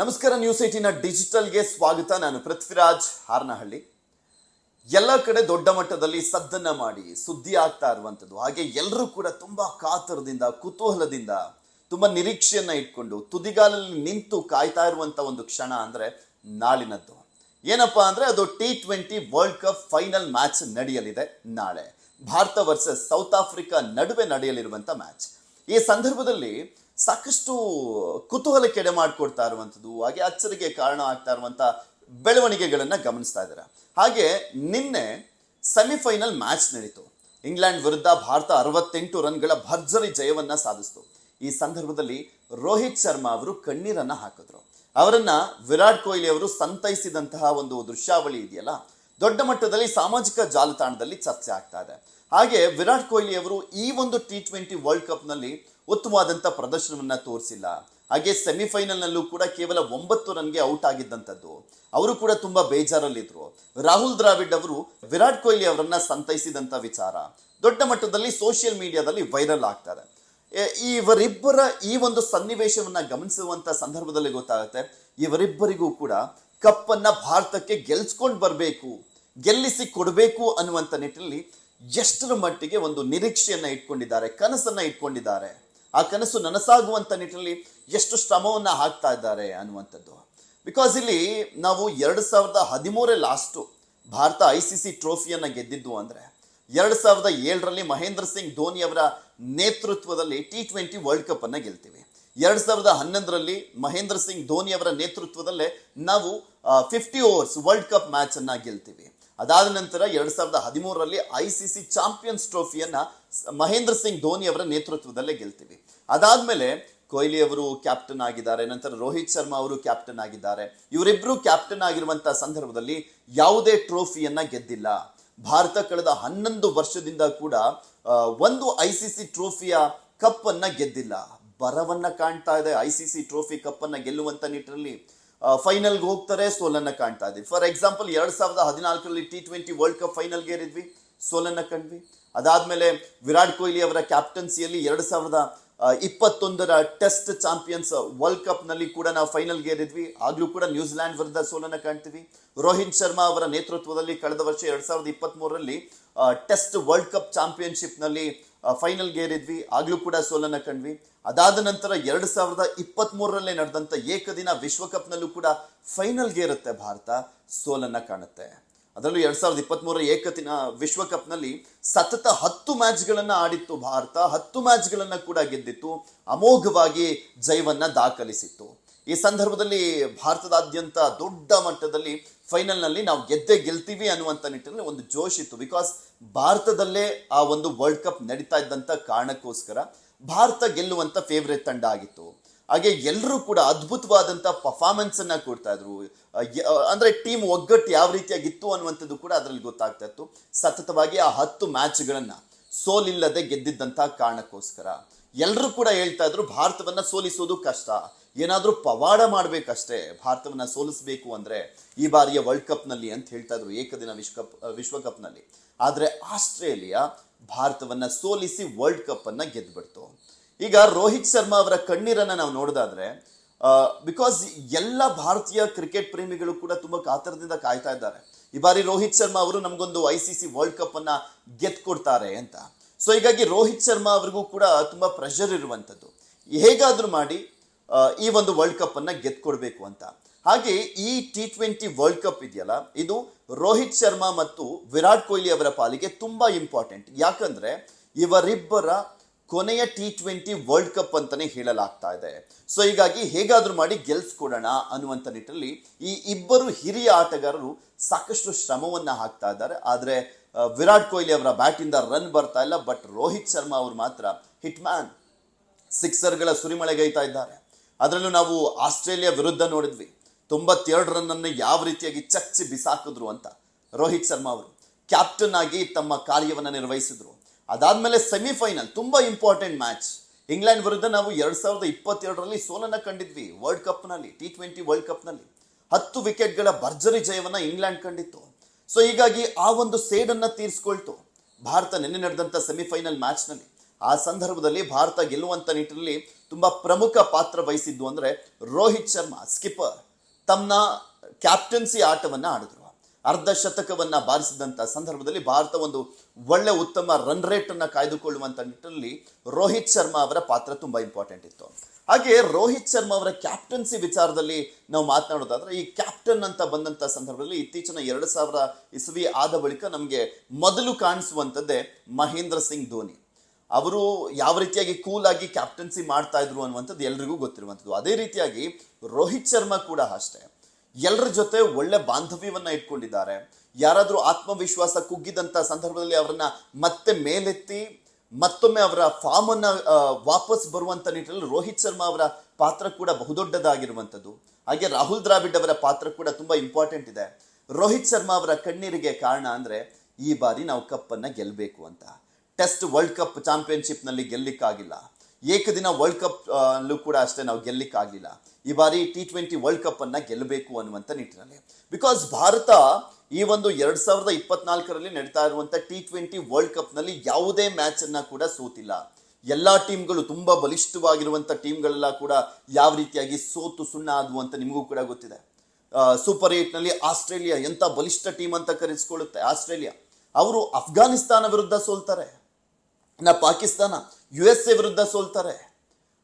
ನಮಸ್ಕಾರ ನ್ಯೂಸ್ ಏಟಿನ ಡಿಜಿಟಲ್ಗೆ ಸ್ವಾಗತ ನಾನು ಪೃಥ್ವಿರಾಜ್ ಹಾರ್ನಹಳ್ಳಿ ಎಲ್ಲ ಕಡೆ ದೊಡ್ಡ ಮಟ್ಟದಲ್ಲಿ ಸದ್ದನ್ನ ಮಾಡಿ ಸುದ್ದಿ ಆಗ್ತಾ ಇರುವಂಥದ್ದು ಹಾಗೆ ಎಲ್ಲರೂ ಕೂಡ ತುಂಬ ಕಾತರದಿಂದ ಕುತೂಹಲದಿಂದ ತುಂಬ ನಿರೀಕ್ಷೆಯನ್ನ ಇಟ್ಕೊಂಡು ತುದಿಗಾಲಲ್ಲಿ ನಿಂತು ಕಾಯ್ತಾ ಇರುವಂಥ ಒಂದು ಕ್ಷಣ ಅಂದರೆ ನಾಳಿನದ್ದು ಏನಪ್ಪಾ ಅಂದರೆ ಅದು T twenty world cup final match ನಡೆಯಲಿದೆ ನಾಳೆ ಭಾರತ ವರ್ಸಸ್ ಸೌತ್ ಆಫ್ರಿಕಾ ನಡುವೆ ನಡೆಯಲಿರುವಂಥ ಮ್ಯಾಚ್ ಈ ಸಂದರ್ಭದಲ್ಲಿ ಸಾಕಷ್ಟು ಕೆಡೆ ಮಾಡಿಕೊಡ್ತಾ ಇರುವಂಥದ್ದು ಹಾಗೆ ಅಚ್ಚರಿಗೆ ಕಾರಣ ಆಗ್ತಾ ಇರುವಂಥ ಬೆಳವಣಿಗೆಗಳನ್ನು ಗಮನಿಸ್ತಾ ಇದ್ದಾರೆ ಹಾಗೆ ನಿನ್ನೆ ಸೆಮಿಫೈನಲ್ ಮ್ಯಾಚ್ ನಡೀತು ಇಂಗ್ಲೆಂಡ್ ವಿರುದ್ಧ ಭಾರತ ಅರವತ್ತೆಂಟು ರನ್ಗಳ ಭರ್ಜರಿ ಜಯವನ್ನು ಸಾಧಿಸಿತು ಈ ಸಂದರ್ಭದಲ್ಲಿ ರೋಹಿತ್ ಶರ್ಮಾ ಅವರು ಕಣ್ಣೀರನ್ನು ಹಾಕಿದ್ರು ಅವರನ್ನ ವಿರಾಟ್ ಕೊಹ್ಲಿ ಅವರು ಸಂತೈಸಿದಂತಹ ಒಂದು ದೃಶ್ಯಾವಳಿ ಇದೆಯಲ್ಲ ದೊಡ್ಡ ಮಟ್ಟದಲ್ಲಿ ಸಾಮಾಜಿಕ ಜಾಲತಾಣದಲ್ಲಿ ಚರ್ಚೆ ಆಗ್ತಾ ಇದೆ ಹಾಗೆ ವಿರಾಟ್ ಕೊಹ್ಲಿ ಅವರು ಈ ಒಂದು ಟಿ ಟ್ವೆಂಟಿ ವರ್ಲ್ಡ್ ನಲ್ಲಿ ಉತ್ತಮವಾದಂಥ ಪ್ರದರ್ಶನವನ್ನು ತೋರಿಸಿಲ್ಲ ಹಾಗೆ ನಲ್ಲೂ ಕೂಡ ಕೇವಲ ಒಂಬತ್ತು ರನ್ಗೆ ಔಟ್ ಆಗಿದ್ದಂಥದ್ದು ಅವರು ಕೂಡ ತುಂಬಾ ಬೇಜಾರಲ್ಲಿದ್ರು ರಾಹುಲ್ ದ್ರಾವಿಡ್ ಅವರು ವಿರಾಟ್ ಕೊಹ್ಲಿ ಅವರನ್ನ ಸಂತೈಸಿದಂಥ ವಿಚಾರ ದೊಡ್ಡ ಮಟ್ಟದಲ್ಲಿ ಸೋಷಿಯಲ್ ಮೀಡಿಯಾದಲ್ಲಿ ವೈರಲ್ ಆಗ್ತಾರೆ ಇವರಿಬ್ಬರ ಈ ಒಂದು ಸನ್ನಿವೇಶವನ್ನು ಗಮನಿಸುವಂಥ ಸಂದರ್ಭದಲ್ಲಿ ಗೊತ್ತಾಗುತ್ತೆ ಇವರಿಬ್ಬರಿಗೂ ಕೂಡ ಕಪ್ಪನ್ನು ಭಾರತಕ್ಕೆ ಗೆಲ್ಸ್ಕೊಂಡು ಬರಬೇಕು ಗೆಲ್ಲಿಸಿ ಕೊಡಬೇಕು ಅನ್ನುವಂಥ ನಿಟ್ಟಿನಲ್ಲಿ ಎಷ್ಟರ ಮಟ್ಟಿಗೆ ಒಂದು ನಿರೀಕ್ಷೆಯನ್ನು ಇಟ್ಕೊಂಡಿದ್ದಾರೆ ಕನಸನ್ನು ಇಟ್ಕೊಂಡಿದ್ದಾರೆ ಆ ಕನಸು ನನಸಾಗುವಂಥ ನಿಟ್ಟಿನಲ್ಲಿ ಎಷ್ಟು ಶ್ರಮವನ್ನು ಹಾಕ್ತಾ ಇದ್ದಾರೆ ಅನ್ನುವಂಥದ್ದು ಬಿಕಾಸ್ ಇಲ್ಲಿ ನಾವು ಎರಡು ಸಾವಿರದ ಹದಿಮೂರೇ last Bharat I C C ಟ್ರೋಫಿಯನ್ನು ಗೆದ್ದಿದ್ದು ಅಂದರೆ ಎರಡು ಸಾವಿರದ ಏಳರಲ್ಲಿ ಮಹೇಂದ್ರ ಸಿಂಗ್ ಧೋನಿ ಅವರ ನೇತೃತ್ವದಲ್ಲಿ ಟಿ ಟ್ವೆಂಟಿ ವರ್ಲ್ಡ್ ಕಪ್ಪನ್ನು ಗೆಲ್ತೀವಿ ಎರಡು ಸಾವಿರದ ಹನ್ನೊಂದರಲ್ಲಿ ಮಹೇಂದ್ರ ಸಿಂಗ್ ಧೋನಿ ಅವರ ನೇತೃತ್ವದಲ್ಲೇ ನಾವು ಫಿಫ್ಟಿ ಓವರ್ಸ್ ವರ್ಲ್ಡ್ ಕಪ್ ಮ್ಯಾಚನ್ನು ಗೆಲ್ತೀವಿ ಅದಾದ ನಂತರ ಎರಡ್ ಸಾವಿರದ ಹದಿಮೂರರಲ್ಲಿ ಐ ಸಿ ಸಿ ಚಾಂಪಿಯನ್ಸ್ ಟ್ರೋಫಿಯನ್ನ ಮಹೇಂದ್ರ ಸಿಂಗ್ ಧೋನಿ ಅವರ ನೇತೃತ್ವದಲ್ಲೇ ಗೆಲ್ತೀವಿ ಅದಾದ್ಮೇಲೆ ಕೊಹ್ಲಿ ಅವರು ಕ್ಯಾಪ್ಟನ್ ಆಗಿದ್ದಾರೆ ನಂತರ ರೋಹಿತ್ ಶರ್ಮಾ ಅವರು ಕ್ಯಾಪ್ಟನ್ ಆಗಿದ್ದಾರೆ ಇವರಿಬ್ರು ಕ್ಯಾಪ್ಟನ್ ಆಗಿರುವಂತಹ ಸಂದರ್ಭದಲ್ಲಿ ಯಾವುದೇ ಟ್ರೋಫಿಯನ್ನ ಗೆದ್ದಿಲ್ಲ ಭಾರತ ಕಳೆದ ಹನ್ನೊಂದು ವರ್ಷದಿಂದ ಕೂಡ ಒಂದು ಐ ಸಿ ಸಿ ಟ್ರೋಫಿಯ ಕಪ್ ಅನ್ನ ಗೆದ್ದಿಲ್ಲ ಬರವನ್ನ ಕಾಣ್ತಾ ಇದೆ I C C trophy cup ಅನ್ನ ಗೆಲ್ಲುವಂತ ನಿಟ್ಟಿನಲ್ಲಿ ಫೈನಲ್ಗೆ ಹೋಗ್ತಾರೆ ಸೋಲನ್ನು ಕಾಣ್ತಾ ಇದ್ವಿ ಫಾರ್ ಎಕ್ಸಾಂಪಲ್ ಎರಡು ಸಾವಿರದ ಹದಿನಾಲ್ಕರಲ್ಲಿ ಟಿ ಟ್ವೆಂಟಿ ವರ್ಲ್ಡ್ ಕಪ್ ಫೈನಲ್ಗೆ ಏರಿದ್ವಿ ಸೋಲನ್ನು ಕಂಡ್ವಿ ಅದಾದಮೇಲೆ ವಿರಾಟ್ ಕೊಹ್ಲಿ ಅವರ ಕ್ಯಾಪ್ಟನ್ಸಿಯಲ್ಲಿ ಎರಡು ಸಾವಿರದ ಇಪ್ಪತ್ತೊಂದರ ಟೆಸ್ಟ್ ಚಾಂಪಿಯನ್ಸ್ ವರ್ಲ್ಡ್ ಕಪ್ನಲ್ಲಿ ಕೂಡ ನಾವು ಫೈನಲ್ಗೆ ಏರಿದ್ವಿ ಆಗಲೂ ಕೂಡ ನ್ಯೂಜಿಲ್ಯಾಂಡ್ ವಿರುದ್ಧ ಸೋಲನ್ನು ಕಾಣ್ತೀವಿ ರೋಹಿತ್ ಶರ್ಮಾ ಅವರ ನೇತೃತ್ವದಲ್ಲಿ ಕಳೆದ ವರ್ಷ ಎರಡು ಸಾವಿರದ ಇಪ್ಪತ್ತ್ಮೂರರಲ್ಲಿ ಟೆಸ್ಟ್ ವರ್ಲ್ಡ್ ಕಪ್ ಚಾಂಪಿಯನ್ಶಿಪ್ನಲ್ಲಿ ಫೈನಲ್ ಇದ್ವಿ ಆಗಲೂ ಕೂಡ ಸೋಲನ್ನ ಕಂಡ್ವಿ ಅದಾದ ನಂತರ ಎರಡು ಸಾವಿರದ ಇಪ್ಪತ್ತ್ಮೂರರಲ್ಲೇ ನಡೆದಂತ ಏಕದಿನ ವಿಶ್ವಕಪ್ನಲ್ಲೂ ಕೂಡ ಫೈನಲ್ ಫೈನಲ್ಗೇರುತ್ತೆ ಭಾರತ ಸೋಲನ್ನ ಕಾಣುತ್ತೆ ಅದರಲ್ಲೂ ಎರಡ್ ಸಾವಿರದ ಮೂರ ಏಕದಿನ ವಿಶ್ವಕಪ್ನಲ್ಲಿ ಸತತ ಹತ್ತು ಮ್ಯಾಚ್ಗಳನ್ನು ಆಡಿತ್ತು ಭಾರತ ಹತ್ತು ಮ್ಯಾಚ್ಗಳನ್ನು ಕೂಡ ಗೆದ್ದಿತ್ತು ಅಮೋಘವಾಗಿ ಜೈವನ್ನ ದಾಖಲಿಸಿತ್ತು ಈ ಸಂದರ್ಭದಲ್ಲಿ ಭಾರತದಾದ್ಯಂತ ದೊಡ್ಡ ಮಟ್ಟದಲ್ಲಿ ಫೈನಲ್ನಲ್ಲಿ ನಾವು ಗೆದ್ದೆ ಗೆಲ್ತೀವಿ ಅನ್ನುವಂಥ ನಿಟ್ಟಿನಲ್ಲಿ ಒಂದು ಜೋಶ್ ಇತ್ತು ಬಿಕಾಸ್ ಭಾರತದಲ್ಲೇ ಆ ಒಂದು ವರ್ಲ್ಡ್ ಕಪ್ ನಡೀತಾ ಇದ್ದಂಥ ಕಾರಣಕ್ಕೋಸ್ಕರ ಭಾರತ ಗೆಲ್ಲುವಂಥ ಫೇವ್ರೇಟ್ ತಂಡ ಆಗಿತ್ತು ಹಾಗೆ ಎಲ್ಲರೂ ಕೂಡ ಅದ್ಭುತವಾದಂಥ ಪರ್ಫಾರ್ಮೆನ್ಸನ್ನು ಕೊಡ್ತಾ ಇದ್ರು ಅಂದರೆ ಟೀಮ್ ಒಗ್ಗಟ್ಟು ಯಾವ ರೀತಿಯಾಗಿತ್ತು ಅನ್ನುವಂಥದ್ದು ಕೂಡ ಅದರಲ್ಲಿ ಗೊತ್ತಾಗ್ತಾ ಇತ್ತು ಸತತವಾಗಿ ಆ ಹತ್ತು ಮ್ಯಾಚ್ಗಳನ್ನು ಸೋಲಿಲ್ಲದೆ ಗೆದ್ದಿದ್ದಂಥ ಕಾರಣಕ್ಕೋಸ್ಕರ ಎಲ್ಲರೂ ಕೂಡ ಹೇಳ್ತಾ ಇದ್ರು ಭಾರತವನ್ನ ಸೋಲಿಸೋದು ಕಷ್ಟ ಏನಾದ್ರೂ ಪವಾಡ ಮಾಡ್ಬೇಕಷ್ಟೇ ಭಾರತವನ್ನ ಸೋಲಿಸಬೇಕು ಅಂದ್ರೆ ಈ ಬಾರಿಯ ವರ್ಲ್ಡ್ ನಲ್ಲಿ ಅಂತ ಹೇಳ್ತಾ ಇದ್ರು ಏಕದಿನ ವಿಶ್ವಕಪ್ ವಿಶ್ವಕಪ್ನಲ್ಲಿ ಆದ್ರೆ ಆಸ್ಟ್ರೇಲಿಯಾ ಭಾರತವನ್ನ ಸೋಲಿಸಿ ವರ್ಲ್ಡ್ ಕಪ್ ಅನ್ನ ಗೆದ್ದುಬಿಡ್ತು ಈಗ ರೋಹಿತ್ ಶರ್ಮಾ ಅವರ ಕಣ್ಣೀರನ್ನ ನಾವು ನೋಡೋದಾದ್ರೆ ಬಿಕಾಸ್ ಎಲ್ಲ ಭಾರತೀಯ ಕ್ರಿಕೆಟ್ ಪ್ರೇಮಿಗಳು ಕೂಡ ತುಂಬಾ ಕಾತರದಿಂದ ಕಾಯ್ತಾ ಇದ್ದಾರೆ ಈ ಬಾರಿ ರೋಹಿತ್ ಶರ್ಮಾ ಅವರು ನಮಗೊಂದು I C C world cup ಅನ್ನ ಗೆದ್ಕೊಡ್ತಾರೆ ಅಂತ ಸೊ ಹೀಗಾಗಿ ರೋಹಿತ್ ಶರ್ಮಾ ಅವ್ರಿಗೂ ಕೂಡ ತುಂಬಾ ಪ್ರೆಷರ್ ಇರುವಂಥದ್ದು ಹೇಗಾದ್ರೂ ಮಾಡಿ ಈ ಒಂದು ವರ್ಲ್ಡ್ ಕಪ್ ಅನ್ನ ಗೆದ್ಕೊಡ್ಬೇಕು ಅಂತ ಹಾಗೆ ಈ ಟಿ ಟ್ವೆಂಟಿ ವರ್ಲ್ಡ್ ಕಪ್ ಇದೆಯಲ್ಲ ಇದು ರೋಹಿತ್ ಶರ್ಮಾ ಮತ್ತು ವಿರಾಟ್ ಕೊಹ್ಲಿ ಅವರ ಪಾಲಿಗೆ ತುಂಬಾ ಇಂಪಾರ್ಟೆಂಟ್ ಯಾಕಂದ್ರೆ ಇವರಿಬ್ಬರ ಕೊನೆಯ ಟಿ ಟ್ವೆಂಟಿ ವರ್ಲ್ಡ್ ಕಪ್ ಅಂತಾನೆ ಹೇಳಲಾಗ್ತಾ ಇದೆ ಸೊ ಹೀಗಾಗಿ ಹೇಗಾದರೂ ಮಾಡಿ ಗೆಲ್ಸ್ಕೊಡೋಣ ಅನ್ನುವಂಥ ನಿಟ್ಟಲ್ಲಿ ಈ ಇಬ್ಬರು ಹಿರಿಯ ಆಟಗಾರರು ಸಾಕಷ್ಟು ಶ್ರಮವನ್ನ ಹಾಕ್ತಾ ಇದ್ದಾರೆ ಆದರೆ ವಿರಾಟ್ ಕೊಹ್ಲಿ ಅವರ ಬ್ಯಾಟಿಂದ ರನ್ ಬರ್ತಾ ಇಲ್ಲ ಬಟ್ ರೋಹಿತ್ ಶರ್ಮಾ ಅವರು ಮಾತ್ರ ಹಿಟ್ ಮ್ಯಾನ್ ಸಿಕ್ಸರ್ಗಳ ಸುರಿಮಳೆಗೈತಾ ಇದ್ದಾರೆ ಅದರಲ್ಲೂ ನಾವು ಆಸ್ಟ್ರೇಲಿಯಾ ವಿರುದ್ಧ ನೋಡಿದ್ವಿ ತೊಂಬತ್ತೆರಡು ರನ್ನನ್ನು ಯಾವ ರೀತಿಯಾಗಿ ಚಚ್ಚಿ ಬಿಸಾಕಿದ್ರು ಅಂತ ರೋಹಿತ್ ಶರ್ಮಾ ಅವರು ಕ್ಯಾಪ್ಟನ್ ಆಗಿ ತಮ್ಮ ಕಾರ್ಯವನ್ನು ನಿರ್ವಹಿಸಿದ್ರು ಅದಾದ್ಮೇಲೆ ಸೆಮಿಫೈನಲ್ ತುಂಬಾ ಇಂಪಾರ್ಟೆಂಟ್ ಮ್ಯಾಚ್ ಇಂಗ್ಲೆಂಡ್ ವಿರುದ್ಧ ನಾವು ಎರಡು ಸಾವಿರದ ಇಪ್ಪತ್ತೆರಡರಲ್ಲಿ ಸೋಲನ್ನ ಕಂಡಿದ್ವಿ ವರ್ಲ್ಡ್ ಕಪ್ನಲ್ಲಿ ಟಿ ಟ್ವೆಂಟಿ ವರ್ಲ್ಡ್ ಕಪ್ನಲ್ಲಿ ಹತ್ತು ವಿಕೆಟ್ಗಳ ಭರ್ಜರಿ ಜಯವನ್ನು ಇಂಗ್ಲೆಂಡ್ ಕಂಡಿತ್ತು ಸೊ ಹೀಗಾಗಿ ಆ ಒಂದು ಸೇಡನ್ನು ತೀರಿಸ್ಕೊಳ್ತು ಭಾರತ ನಿನ್ನೆ ನಡೆದಂಥ ಸೆಮಿಫೈನಲ್ ಮ್ಯಾಚ್ನಲ್ಲಿ ಆ ಸಂದರ್ಭದಲ್ಲಿ ಭಾರತ ಗೆಲ್ಲುವಂಥ ನಿಟ್ಟಿನಲ್ಲಿ ತುಂಬ ಪ್ರಮುಖ ಪಾತ್ರ ವಹಿಸಿದ್ದು ಅಂದರೆ ರೋಹಿತ್ ಶರ್ಮಾ ಸ್ಕಿಪ್ಪರ್ ತಮ್ಮ ಕ್ಯಾಪ್ಟನ್ಸಿ ಆಟವನ್ನು ಆಡಿದ್ರು ಅರ್ಧ ಶತಕವನ್ನ ಬಾರಿಸಿದಂಥ ಸಂದರ್ಭದಲ್ಲಿ ಭಾರತ ಒಂದು ಒಳ್ಳೆ ಉತ್ತಮ ರನ್ ರೇಟ್ ಅನ್ನು ಕಾಯ್ದುಕೊಳ್ಳುವಂಥ ನಿಟ್ಟಿನಲ್ಲಿ ರೋಹಿತ್ ಶರ್ಮಾ ಅವರ ಪಾತ್ರ ತುಂಬ ಇಂಪಾರ್ಟೆಂಟ್ ಇತ್ತು ಹಾಗೆ ರೋಹಿತ್ ಶರ್ಮಾ ಅವರ ಕ್ಯಾಪ್ಟನ್ಸಿ ವಿಚಾರದಲ್ಲಿ ನಾವು ಮಾತನಾಡೋದಾದ್ರೆ ಈ ಕ್ಯಾಪ್ಟನ್ ಅಂತ ಬಂದಂಥ ಸಂದರ್ಭದಲ್ಲಿ ಇತ್ತೀಚಿನ ಎರಡು ಸಾವಿರ ಇಸವಿ ಆದ ಬಳಿಕ ನಮಗೆ ಮೊದಲು ಕಾಣಿಸುವಂಥದ್ದೇ ಮಹೇಂದ್ರ ಸಿಂಗ್ ಧೋನಿ ಅವರು ಯಾವ ರೀತಿಯಾಗಿ ಕೂಲ್ ಆಗಿ ಕ್ಯಾಪ್ಟನ್ಸಿ ಮಾಡ್ತಾ ಇದ್ರು ಅನ್ನುವಂಥದ್ದು ಎಲ್ರಿಗೂ ಗೊತ್ತಿರುವಂಥದ್ದು ಅದೇ ರೀತಿಯಾಗಿ ರೋಹಿತ್ ಶರ್ಮಾ ಕೂಡ ಅಷ್ಟೇ ಎಲ್ಲರ ಜೊತೆ ಒಳ್ಳೆ ಬಾಂಧವ್ಯವನ್ನ ಇಟ್ಕೊಂಡಿದ್ದಾರೆ ಯಾರಾದರೂ ಆತ್ಮವಿಶ್ವಾಸ ಕುಗ್ಗಿದಂತ ಸಂದರ್ಭದಲ್ಲಿ ಅವರನ್ನ ಮತ್ತೆ ಮೇಲೆತ್ತಿ ಮತ್ತೊಮ್ಮೆ ಅವರ ಫಾರ್ಮನ್ನು ವಾಪಸ್ ಬರುವಂತ ನಿಟ್ಟಿನಲ್ಲಿ ರೋಹಿತ್ ಶರ್ಮಾ ಅವರ ಪಾತ್ರ ಕೂಡ ಬಹುದೊಡ್ಡದಾಗಿರುವಂಥದ್ದು ಹಾಗೆ ರಾಹುಲ್ ದ್ರಾವಿಡ್ ಅವರ ಪಾತ್ರ ಕೂಡ ತುಂಬಾ ಇಂಪಾರ್ಟೆಂಟ್ ಇದೆ ರೋಹಿತ್ ಶರ್ಮಾ ಅವರ ಕಣ್ಣೀರಿಗೆ ಕಾರಣ ಅಂದರೆ ಈ ಬಾರಿ ನಾವು ಕಪ್ ಅನ್ನ ಗೆಲ್ಲಬೇಕು ಅಂತ ಟೆಸ್ಟ್ ವರ್ಲ್ಡ್ ಕಪ್ ಚಾಂಪಿಯನ್ಶಿಪ್ನಲ್ಲಿ ಗೆಲ್ಲಿಕ್ಕಾಗಿಲ್ಲ ಏಕದಿನ ವರ್ಲ್ಡ್ ಕಪ್ ಅಲ್ಲೂ ಕೂಡ ಅಷ್ಟೇ ನಾವು ಗೆಲ್ಲಕ್ಕಾಗಲಿಲ್ಲ ಈ ಬಾರಿ ಟಿ ಟ್ವೆಂಟಿ ವರ್ಲ್ಡ್ ಕಪ್ಪನ್ನು ಗೆಲ್ಲಬೇಕು ಅನ್ನುವಂಥ ನಿಟ್ಟಿನಲ್ಲಿ ಬಿಕಾಸ್ ಭಾರತ ಈ ಒಂದು ಎರಡು ಸಾವಿರದ ಇಪ್ಪತ್ನಾಲ್ಕರಲ್ಲಿ ನಡೀತಾ ಇರುವಂಥ ಟಿ ಟ್ವೆಂಟಿ ವರ್ಲ್ಡ್ ಕಪ್ನಲ್ಲಿ ಯಾವುದೇ ಮ್ಯಾಚನ್ನು ಕೂಡ ಸೋತಿಲ್ಲ ಎಲ್ಲ ಟೀಮ್ಗಳು ತುಂಬ ಬಲಿಷ್ಠವಾಗಿರುವಂಥ ಟೀಮ್ಗಳೆಲ್ಲ ಕೂಡ ಯಾವ ರೀತಿಯಾಗಿ ಸೋತು ಸುಣ್ಣ ಆದವು ಅಂತ ನಿಮಗೂ ಕೂಡ ಗೊತ್ತಿದೆ ಸೂಪರ್ ನಲ್ಲಿ ಆಸ್ಟ್ರೇಲಿಯಾ ಎಂಥ ಬಲಿಷ್ಠ ಟೀಮ್ ಅಂತ ಕರೆಸ್ಕೊಳ್ಳುತ್ತೆ ಆಸ್ಟ್ರೇಲಿಯಾ ಅವರು ಅಫ್ಘಾನಿಸ್ತಾನ ವಿರುದ್ಧ ಸೋಲ್ತಾರೆ ಇನ್ನು ಪಾಕಿಸ್ತಾನ ಯು ಎಸ್ ಎ ವಿರುದ್ಧ ಸೋಲ್ತಾರೆ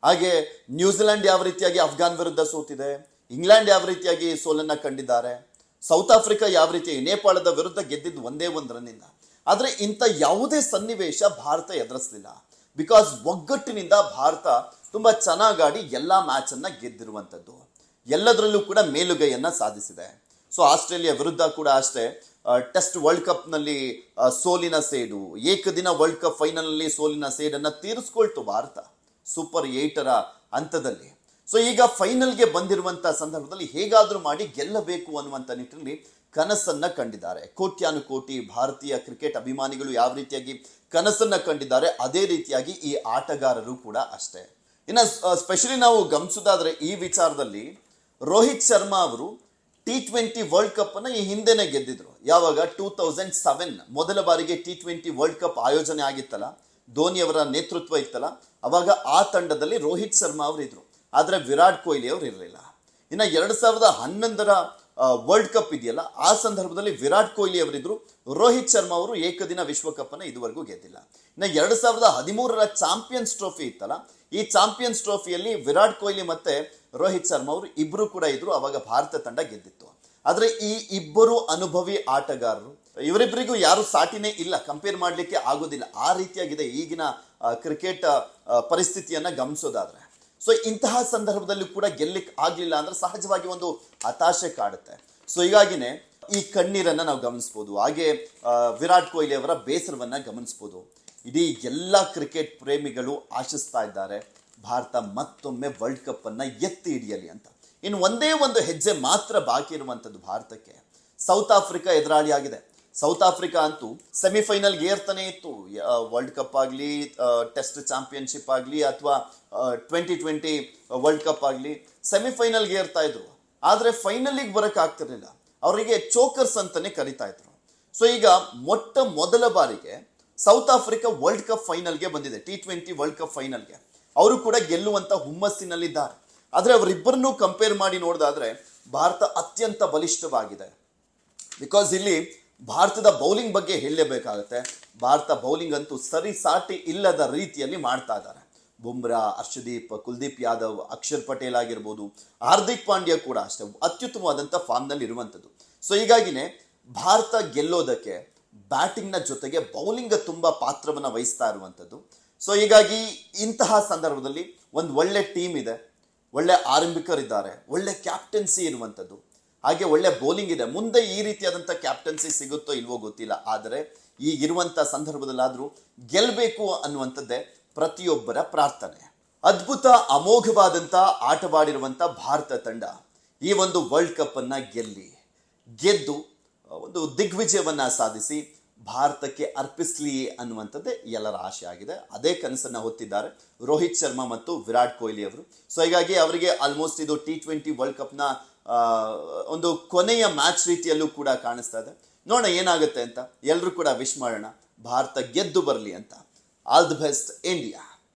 ಹಾಗೆ ನ್ಯೂಜಿಲೆಂಡ್ ಯಾವ ರೀತಿಯಾಗಿ ಅಫ್ಘಾನ್ ವಿರುದ್ಧ ಸೋತಿದೆ ಇಂಗ್ಲೆಂಡ್ ಯಾವ ರೀತಿಯಾಗಿ ಸೋಲನ್ನು ಕಂಡಿದ್ದಾರೆ ಸೌತ್ ಆಫ್ರಿಕಾ ಯಾವ ರೀತಿ ನೇಪಾಳದ ವಿರುದ್ಧ ಗೆದ್ದಿದ್ದು ಒಂದೇ ಒಂದು ರನ್ನಿಂದ ಆದರೆ ಇಂಥ ಯಾವುದೇ ಸನ್ನಿವೇಶ ಭಾರತ ಎದುರಿಸಲಿಲ್ಲ ಬಿಕಾಸ್ ಒಗ್ಗಟ್ಟಿನಿಂದ ಭಾರತ ತುಂಬ ಚೆನ್ನಾಗಾಡಿ ಎಲ್ಲ ಮ್ಯಾಚನ್ನು ಗೆದ್ದಿರುವಂಥದ್ದು ಎಲ್ಲದರಲ್ಲೂ ಕೂಡ ಮೇಲುಗೈಯನ್ನು ಸಾಧಿಸಿದೆ ಸೊ ಆಸ್ಟ್ರೇಲಿಯಾ ವಿರುದ್ಧ ಕೂಡ ಅಷ್ಟೇ ಟೆಸ್ಟ್ ವರ್ಲ್ಡ್ ಕಪ್ನಲ್ಲಿ ಸೋಲಿನ ಸೇಡು ಏಕದಿನ ವರ್ಲ್ಡ್ ಕಪ್ ಫೈನಲ್ನಲ್ಲಿ ಸೋಲಿನ ಸೇಡನ್ನು ತೀರಿಸ್ಕೊಳ್ತು ಭಾರತ ಸೂಪರ್ ಏಟರ ಹಂತದಲ್ಲಿ ಸೊ ಈಗ ಫೈನಲ್ಗೆ ಬಂದಿರುವಂಥ ಸಂದರ್ಭದಲ್ಲಿ ಹೇಗಾದರೂ ಮಾಡಿ ಗೆಲ್ಲಬೇಕು ಅನ್ನುವಂಥ ನಿಟ್ಟಿನಲ್ಲಿ ಕನಸನ್ನು ಕಂಡಿದ್ದಾರೆ ಕೋಟ್ಯಾನು ಕೋಟಿ ಭಾರತೀಯ ಕ್ರಿಕೆಟ್ ಅಭಿಮಾನಿಗಳು ಯಾವ ರೀತಿಯಾಗಿ ಕನಸನ್ನು ಕಂಡಿದ್ದಾರೆ ಅದೇ ರೀತಿಯಾಗಿ ಈ ಆಟಗಾರರು ಕೂಡ ಅಷ್ಟೇ ಇನ್ನು ಸ್ಪೆಷಲಿ ನಾವು ಗಮನಿಸೋದಾದರೆ ಈ ವಿಚಾರದಲ್ಲಿ ರೋಹಿತ್ ಶರ್ಮಾ ಅವರು ಟಿ ಟ್ವೆಂಟಿ ವರ್ಲ್ಡ್ ಕಪ್ ಅನ್ನ ಈ ಹಿಂದೆನೆ ಗೆದ್ದಿದ್ರು ಯಾವಾಗ ಟೂ ತೌಸಂಡ್ ಸೆವೆನ್ ಮೊದಲ ಬಾರಿಗೆ ಟಿ ಟ್ವೆಂಟಿ ವರ್ಲ್ಡ್ ಕಪ್ ಆಯೋಜನೆ ಆಗಿತ್ತಲ್ಲ ಧೋನಿ ಅವರ ನೇತೃತ್ವ ಇತ್ತಲ್ಲ ಅವಾಗ ಆ ತಂಡದಲ್ಲಿ ರೋಹಿತ್ ಶರ್ಮಾ ಅವರು ಇದ್ರು ಆದರೆ ವಿರಾಟ್ ಕೊಹ್ಲಿ ಅವರು ಇರಲಿಲ್ಲ ಇನ್ನು ಎರಡ್ ಸಾವಿರದ ಹನ್ನೊಂದರ ವರ್ಲ್ಡ್ ಕಪ್ ಇದೆಯಲ್ಲ ಆ ಸಂದರ್ಭದಲ್ಲಿ ವಿರಾಟ್ ಕೊಹ್ಲಿ ಅವರಿದ್ರು ರೋಹಿತ್ ಶರ್ಮಾ ಅವರು ಏಕದಿನ ವಿಶ್ವಕಪ್ ಅನ್ನ ಇದುವರೆಗೂ ಗೆದ್ದಿಲ್ಲ ಇನ್ನು ಎರಡ್ ಸಾವಿರದ ಹದಿಮೂರರ ಚಾಂಪಿಯನ್ಸ್ ಟ್ರೋಫಿ ಇತ್ತಲ್ಲ ಈ ಚಾಂಪಿಯನ್ಸ್ ಟ್ರೋಫಿಯಲ್ಲಿ ವಿರಾಟ್ ಕೊಹ್ಲಿ ಮತ್ತೆ ರೋಹಿತ್ ಶರ್ಮಾ ಅವರು ಇಬ್ಬರು ಕೂಡ ಇದ್ರು ಅವಾಗ ಭಾರತ ತಂಡ ಗೆದ್ದಿತ್ತು ಆದರೆ ಈ ಇಬ್ಬರು ಅನುಭವಿ ಆಟಗಾರರು ಇವರಿಬ್ಬರಿಗೂ ಯಾರು ಸಾಟಿನೇ ಇಲ್ಲ ಕಂಪೇರ್ ಮಾಡಲಿಕ್ಕೆ ಆಗೋದಿಲ್ಲ ಆ ರೀತಿಯಾಗಿದೆ ಈಗಿನ ಕ್ರಿಕೆಟ್ ಪರಿಸ್ಥಿತಿಯನ್ನು ಗಮನಿಸೋದಾದರೆ ಸೊ ಇಂತಹ ಸಂದರ್ಭದಲ್ಲೂ ಕೂಡ ಗೆಲ್ಲಕ್ಕೆ ಆಗಲಿಲ್ಲ ಅಂದ್ರೆ ಸಹಜವಾಗಿ ಒಂದು ಹತಾಶೆ ಕಾಡುತ್ತೆ ಸೊ ಹೀಗಾಗಿನೇ ಈ ಕಣ್ಣೀರನ್ನ ನಾವು ಗಮನಿಸ್ಬೋದು ಹಾಗೆ ವಿರಾಟ್ ಕೊಹ್ಲಿ ಅವರ ಬೇಸರವನ್ನ ಗಮನಿಸ್ಬೋದು ಇಡೀ ಎಲ್ಲ ಕ್ರಿಕೆಟ್ ಪ್ರೇಮಿಗಳು ಆಶಿಸ್ತಾ ಇದ್ದಾರೆ ಭಾರತ ಮತ್ತೊಮ್ಮೆ ವರ್ಲ್ಡ್ ಕಪ್ಪನ್ನು ಎತ್ತಿ ಹಿಡಿಯಲಿ ಅಂತ ಇನ್ನು ಒಂದೇ ಒಂದು ಹೆಜ್ಜೆ ಮಾತ್ರ ಬಾಕಿ ಇರುವಂಥದ್ದು ಭಾರತಕ್ಕೆ ಸೌತ್ ಆಫ್ರಿಕಾ ಎದುರಾಳಿ ಆಗಿದೆ ಸೌತ್ ಆಫ್ರಿಕಾ ಅಂತೂ ಸೆಮಿಫೈನಲ್ ಏರ್ತಾನೆ ಇತ್ತು ವರ್ಲ್ಡ್ ಕಪ್ ಆಗಲಿ ಟೆಸ್ಟ್ ಚಾಂಪಿಯನ್ಶಿಪ್ ಆಗಲಿ ಅಥವಾ ಟ್ವೆಂಟಿ ಟ್ವೆಂಟಿ ವರ್ಲ್ಡ್ ಕಪ್ ಆಗಲಿ ಸೆಮಿಫೈನಲ್ಗೆ ಏರ್ತಾ ಇದ್ರು ಆದರೆ ಫೈನಲಿಗೆ ಬರೋಕ್ಕಾಗ್ತಿರ್ಲಿಲ್ಲ ಅವರಿಗೆ ಚೋಕರ್ಸ್ ಅಂತಲೇ ಕರಿತಾ ಇದ್ರು ಸೊ ಈಗ ಮೊಟ್ಟ ಮೊದಲ ಬಾರಿಗೆ ಸೌತ್ ಆಫ್ರಿಕಾ ವರ್ಲ್ಡ್ ಕಪ್ ಫೈನಲ್ಗೆ ಬಂದಿದೆ ಟಿ ಟ್ವೆಂಟಿ ವರ್ಲ್ಡ್ ಕಪ್ ಫೈನಲ್ಗೆ ಅವರು ಕೂಡ ಗೆಲ್ಲುವಂತ ಹುಮ್ಮಸ್ಸಿನಲ್ಲಿದ್ದಾರೆ ಆದರೆ ಅವರಿಬ್ಬರನ್ನು ಕಂಪೇರ್ ಮಾಡಿ ನೋಡಿದಾದ್ರೆ ಭಾರತ ಅತ್ಯಂತ ಬಲಿಷ್ಠವಾಗಿದೆ ಬಿಕಾಸ್ ಇಲ್ಲಿ ಭಾರತದ ಬೌಲಿಂಗ್ ಬಗ್ಗೆ ಹೇಳಲೇಬೇಕಾಗುತ್ತೆ ಭಾರತ ಬೌಲಿಂಗ್ ಅಂತೂ ಸರಿ ಸಾಟಿ ಇಲ್ಲದ ರೀತಿಯಲ್ಲಿ ಮಾಡ್ತಾ ಇದ್ದಾರೆ ಬುಮ್ರಾ ಅರ್ಷದೀಪ್ ಕುಲ್ದೀಪ್ ಯಾದವ್ ಅಕ್ಷರ್ ಪಟೇಲ್ ಆಗಿರ್ಬೋದು ಹಾರ್ದಿಕ್ ಪಾಂಡ್ಯ ಕೂಡ ಅಷ್ಟೇ ಅತ್ಯುತ್ತಮವಾದಂಥ ಫಾರ್ಮ್ನಲ್ಲಿ ಇರುವಂಥದ್ದು ಸೊ ಹೀಗಾಗಿನೇ ಭಾರತ ಗೆಲ್ಲೋದಕ್ಕೆ ಬ್ಯಾಟಿಂಗ್ನ ಜೊತೆಗೆ ಬೌಲಿಂಗ್ ತುಂಬ ಪಾತ್ರವನ್ನು ವಹಿಸ್ತಾ ಇರುವಂಥದ್ದು ಸೊ ಹೀಗಾಗಿ ಇಂತಹ ಸಂದರ್ಭದಲ್ಲಿ ಒಂದು ಒಳ್ಳೆ ಟೀಮ್ ಇದೆ ಒಳ್ಳೆ ಆರಂಭಿಕರಿದ್ದಾರೆ ಒಳ್ಳೆ ಕ್ಯಾಪ್ಟನ್ಸಿ ಇರುವಂಥದ್ದು ಹಾಗೆ ಒಳ್ಳೆ ಬೌಲಿಂಗ್ ಇದೆ ಮುಂದೆ ಈ ರೀತಿಯಾದಂಥ ಕ್ಯಾಪ್ಟನ್ಸಿ ಸಿಗುತ್ತೋ ಇಲ್ವೋ ಗೊತ್ತಿಲ್ಲ ಆದರೆ ಈಗಿರುವಂಥ ಸಂದರ್ಭದಲ್ಲಾದರೂ ಗೆಲ್ಲಬೇಕು ಅನ್ನುವಂಥದ್ದೇ ಪ್ರತಿಯೊಬ್ಬರ ಪ್ರಾರ್ಥನೆ ಅದ್ಭುತ ಅಮೋಘವಾದಂಥ ಆಟವಾಡಿರುವಂಥ ಭಾರತ ತಂಡ ಈ ಒಂದು ವರ್ಲ್ಡ್ ಕಪ್ಪನ್ನು ಗೆಲ್ಲಿ ಗೆದ್ದು ಒಂದು ದಿಗ್ವಿಜಯವನ್ನು ಸಾಧಿಸಿ ಭಾರತಕ್ಕೆ ಅರ್ಪಿಸಲಿ ಅನ್ನುವಂಥದ್ದೇ ಎಲ್ಲರ ಆಶೆ ಆಗಿದೆ ಅದೇ ಕನಸನ್ನು ಹೊತ್ತಿದ್ದಾರೆ ರೋಹಿತ್ ಶರ್ಮಾ ಮತ್ತು ವಿರಾಟ್ ಕೊಹ್ಲಿ ಅವರು ಸೊ ಹೀಗಾಗಿ ಅವರಿಗೆ ಆಲ್ಮೋಸ್ಟ್ ಇದು ಟಿ ಟ್ವೆಂಟಿ ವರ್ಲ್ಡ್ ಕಪ್ನ ಒಂದು ಕೊನೆಯ ಮ್ಯಾಚ್ ರೀತಿಯಲ್ಲೂ ಕೂಡ ಕಾಣಿಸ್ತಾ ಇದೆ ನೋಡೋಣ ಏನಾಗುತ್ತೆ ಅಂತ ಎಲ್ಲರೂ ಕೂಡ ವಿಶ್ ಮಾಡೋಣ ಭಾರತ ಗೆದ್ದು ಬರಲಿ ಅಂತ ಆಲ್ ದ ಬೆಸ್ಟ್ ಇಂಡಿಯಾ